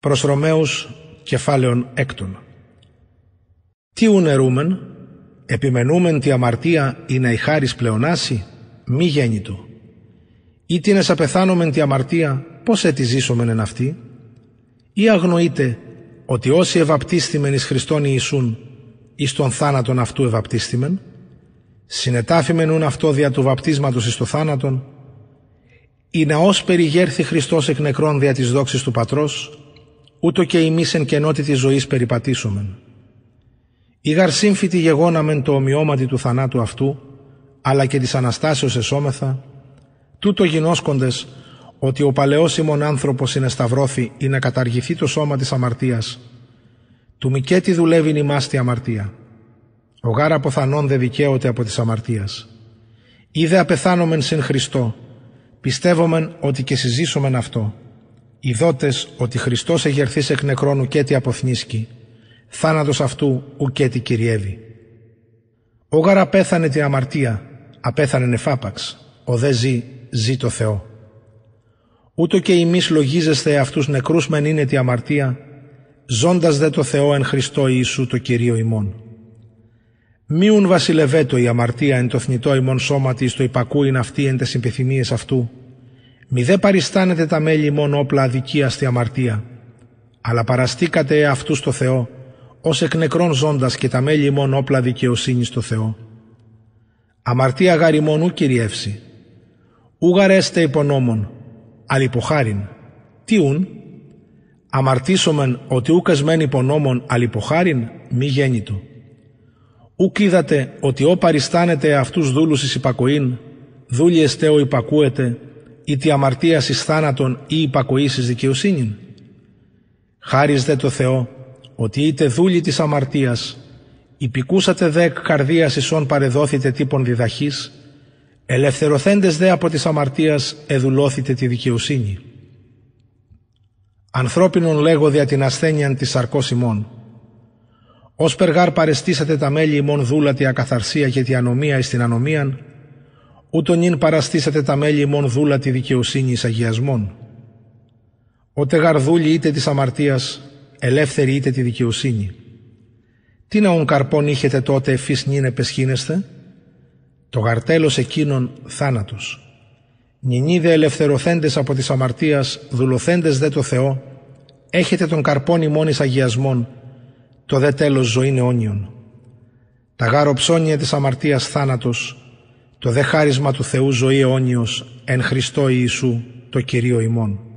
προς Ρωμαίους κεφάλαιον έκτον. Τι ουνερούμεν, επιμενούμεν τη αμαρτία ή να η χάρις πλεονάσει, μη γέννητο. Ή την σαπεθάνομεν τη αμαρτία, πώς ετιζήσομεν εν αυτή. Ή αγνοείτε ότι όσοι ευαπτίστημεν εις Χριστόν Ιησούν, εις τον θάνατον αυτού ευαπτίστημεν, συνετάφημεν ούν αυτό δια του βαπτίσματος εις το θάνατον, ή ως περιγέρθη Χριστός εκ νεκρών δια της δόξης του Πατρός, ούτω και εμείς εν κενότη ζωή ζωής περιπατήσομεν. Ήγαρ σύμφητη γεγόναμεν το ομοιώματι του θανάτου αυτού, αλλά και της Αναστάσεως εσώμεθα, τούτο γινώσκοντες ότι ο παλαιόσημον ημών είναι του μικέτη δουλεύει ή να καταργηθεί το σώμα της Αμαρτίας. του μικέτη δουλεύει νημάστη αμαρτία. Ο γάρα αποθανών δε δικαίωται από της Αμαρτίας. Είδε απεθάνομεν συν Χριστό, πιστεύομεν ότι και συζήσομεν αυτό, οι δότες ότι Χριστός έχει αρθεί εκ νεκρών ουκέτη αποθνίσκει, θάνατος αυτού ουκέτη κυριεύει. γάρα πέθανε την αμαρτία, απέθανε νεφάπαξ, ο δε ζει, ζει το Θεό. Ούτω και εμείς λογίζεστε αυτούς νεκρούς μεν είναι τη αμαρτία, ζώντας δε το Θεό εν Χριστώ Ιησού το Κυρίο ημών. Μίουν βασιλευέτο η αμαρτία εν το θνητό ημών σώματι στο υπακούειν αυτή εν τες αυτού, μη δε παριστάνετε τα μέλη μόνο όπλα στη αμαρτία, αλλά παραστήκατε αυτού στο Θεό, ως εκ νεκρών ζώντας και τα μέλη μόνο όπλα δικαιοσύνης στο Θεό. Αμαρτία Ού κυριεύσει. γαρέστε υπονόμων, αλυποχάριν. Τι ούν, αμαρτήσομεν ότι ου μεν υπονόμων αλυποχάριν μη γέννητο. Ούκ ότι ό παριστάνετε κλείδατε εις υπακοήν, δούλιεστε ο παριστανετε αυτούς δούλους εις υπακοην δουλιεστε ο υπακουετε ή τη αμαρτία ει θάνατον ή υπακοή ει δικαιοσύνην. Χάρις δε το Θεό, ότι είτε δούλοι της αμαρτίας, υπηκούσατε δεκ καρδίας Όν παρεδόθητε τύπον διδαχής, ελευθερωθέντες δε από της αμαρτίας εδουλώθητε τη δικαιοσύνη. Ανθρώπινον λέγω δια την ασθένεια της σαρκός ημών. Ως περγάρ παρεστήσατε τα μέλη ημών δούλα τη ακαθαρσία και τη ανομία εις την ανομίαν, ούτω νυν παραστήσατε τα μέλη μόν δούλα τη δικαιοσύνη αγιασμών. Οτε γαρδούλοι είτε της αμαρτίας, ελεύθερη είτε τη δικαιοσύνη. Τι να ον καρπών είχετε τότε εφείς νυν επεσχύνεστε, το γαρτέλος εκείνων θάνατος. Νινίδε ελευθερωθέντες από της αμαρτίας, δουλοθέντες δε το Θεό, έχετε τον καρπών ημών εις το δε τέλος ζωή αιώνιον. Τα γάρο ψώνια της αμαρτίας θάνατος, το δε χάρισμα του Θεού ζωή αιώνιος εν Χριστώ Ιησού το Κυρίο ημών.